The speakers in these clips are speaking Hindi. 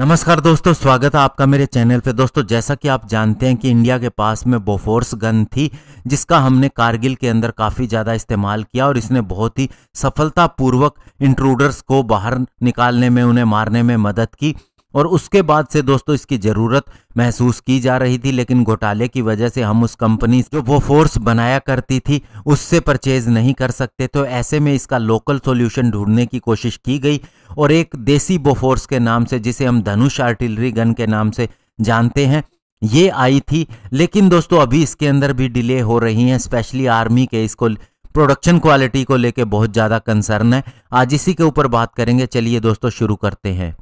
नमस्कार दोस्तों स्वागत है आपका मेरे चैनल पे दोस्तों जैसा कि आप जानते हैं कि इंडिया के पास में बोफोर्स गन थी जिसका हमने कारगिल के अंदर काफ़ी ज़्यादा इस्तेमाल किया और इसने बहुत ही सफलतापूर्वक इंट्रूडर्स को बाहर निकालने में उन्हें मारने में मदद की और उसके बाद से दोस्तों इसकी ज़रूरत महसूस की जा रही थी लेकिन घोटाले की वजह से हम उस कंपनी जो वो फोर्स बनाया करती थी उससे परचेज नहीं कर सकते तो ऐसे में इसका लोकल सोल्यूशन ढूंढने की कोशिश की गई और एक देसी बोफोर्स के नाम से जिसे हम धनुष आर्टिलरी गन के नाम से जानते हैं ये आई थी लेकिन दोस्तों अभी इसके अंदर भी डिले हो रही हैं स्पेशली आर्मी के इसको प्रोडक्शन क्वालिटी को लेकर बहुत ज़्यादा कंसर्न है आज इसी के ऊपर बात करेंगे चलिए दोस्तों शुरू करते हैं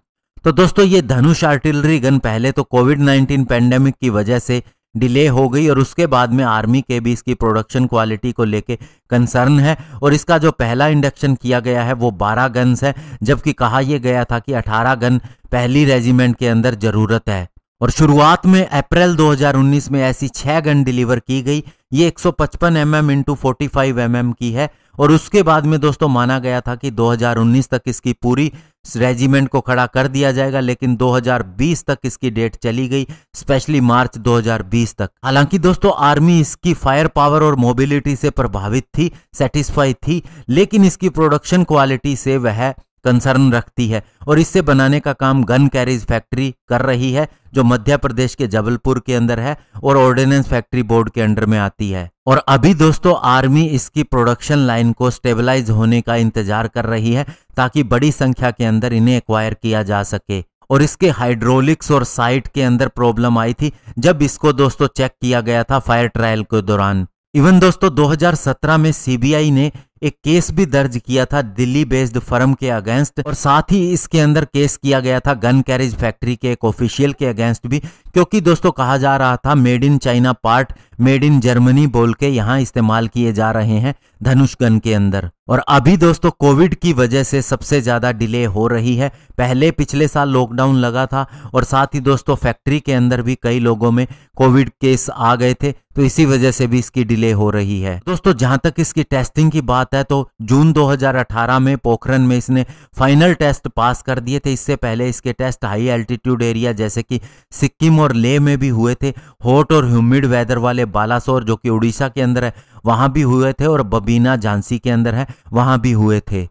तो दोस्तों ये धनुष आर्टिलरी गन पहले तो कोविड 19 पैंडेमिक की वजह से डिले हो गई और उसके बाद में आर्मी के भी इसकी प्रोडक्शन क्वालिटी को लेके कंसर्न है और इसका जो पहला इंडक्शन किया गया है वो 12 गन्स है जबकि कहा यह गया था कि 18 गन पहली रेजिमेंट के अंदर ज़रूरत है और शुरुआत में अप्रैल 2019 में ऐसी छह गन डिलीवर की गई ये 155 सौ पचपन एम एम इंटू फोर्टी की है और उसके बाद में दोस्तों माना गया था कि 2019 तक इसकी पूरी रेजिमेंट को खड़ा कर दिया जाएगा लेकिन 2020 तक इसकी डेट चली गई स्पेशली मार्च 2020 तक हालांकि दोस्तों आर्मी इसकी फायर पावर और मोबिलिटी से प्रभावित थी सेटिस्फाई थी लेकिन इसकी प्रोडक्शन क्वालिटी से वह कंसर्न रखती है और इससे बनाने का काम गन कैरेज फैक्ट्री कर रही है जो मध्य प्रदेश के जबलपुर के अंदर है और ऑर्डिनेंस फैक्ट्री बोर्ड के अंडर में आती है और अभी दोस्तों आर्मी इसकी प्रोडक्शन लाइन को स्टेबलाइज होने का इंतजार कर रही है ताकि बड़ी संख्या के अंदर इन्हें एक्वायर किया जा सके और इसके हाइड्रोलिक्स और साइट के अंदर प्रॉब्लम आई थी जब इसको दोस्तों चेक किया गया था फायर ट्रायल के दौरान इवन दोस्तों 2017 में सीबीआई ने एक केस भी दर्ज किया था दिल्ली बेस्ड फर्म के अगेंस्ट और साथ ही इसके अंदर केस किया गया था गन कैरेज फैक्ट्री के एक ऑफिशियल के अगेंस्ट भी क्योंकि दोस्तों कहा जा रहा था made in China part made in Germany बोल के यहाँ इस्तेमाल किए जा रहे हैं धनुष गन के अंदर और अभी दोस्तों कोविड की वजह से सबसे ज़्यादा डिले हो रही है पहले पिछले साल लॉकडाउन लगा था और साथ ही दोस्तों फैक्ट्री के अंदर भी कई लोगों में कोविड केस आ गए थे तो इसी वजह से भी इसकी डिले हो रही है दोस्तों जहां तक इसकी टेस्टिंग की बात जाता है तो जून 2018 में पोखरन में इसने फाइनल टेस्ट पास कर दिए थे इससे पहले इसके टेस्ट हाई एल्टीट्यूड एरिया जैसे कि सिक्किम और लेह में भी हुए थे हॉट और ह्यूमिड वेदर वाले बालासोर जो कि उड़ीसा के अंदर है वहाँ भी हुए थे और बबीना झांसी के अंदर है वहाँ भी हुए थे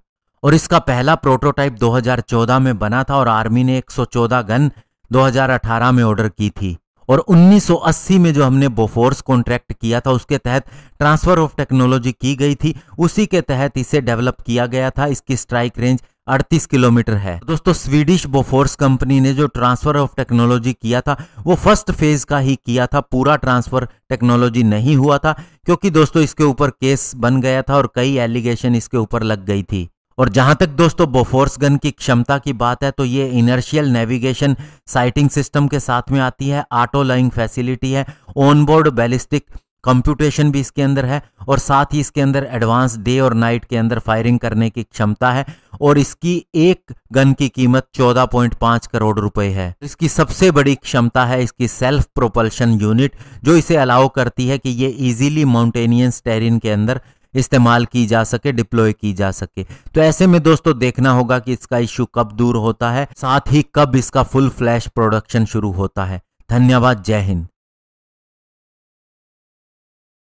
और इसका पहला प्रोटोटाइप 2014 में बना था और आर्मी ने 114 गन 2018 में ऑर्डर की थी और 1980 में जो हमने बोफोर्स कॉन्ट्रैक्ट किया था उसके तहत ट्रांसफर ऑफ टेक्नोलॉजी की गई थी उसी के तहत इसे डेवलप किया गया था इसकी स्ट्राइक रेंज 38 किलोमीटर है दोस्तों स्वीडिश बोफोर्स कंपनी ने जो ट्रांसफर ऑफ टेक्नोलॉजी किया था वो फर्स्ट फेज का ही किया था पूरा ट्रांसफर टेक्नोलॉजी नहीं हुआ था क्योंकि दोस्तों इसके ऊपर केस बन गया था और कई एलिगेशन इसके ऊपर लग गई थी और जहां तक दोस्तों बोफोर्स गन की क्षमता की बात है तो ये इनर्शियल नेविगेशन साइटिंग सिस्टम के साथ में आती है ऑटो लाइंग फैसिलिटी है ऑनबोर्ड बैलिस्टिक कंप्यूटेशन भी इसके अंदर है और साथ ही इसके अंदर एडवांस डे और नाइट के अंदर फायरिंग करने की क्षमता है और इसकी एक गन की कीमत 14.5 करोड़ रुपए है इसकी सबसे बड़ी क्षमता है इसकी सेल्फ प्रोपल्शन यूनिट जो इसे अलाउ करती है कि ये इजीली माउंटेनियंस टेरिन के अंदर इस्तेमाल की जा सके डिप्लॉय की जा सके तो ऐसे में दोस्तों देखना होगा कि इसका इश्यू कब दूर होता है साथ ही कब इसका फुल फ्लैश प्रोडक्शन शुरू होता है धन्यवाद जय हिंद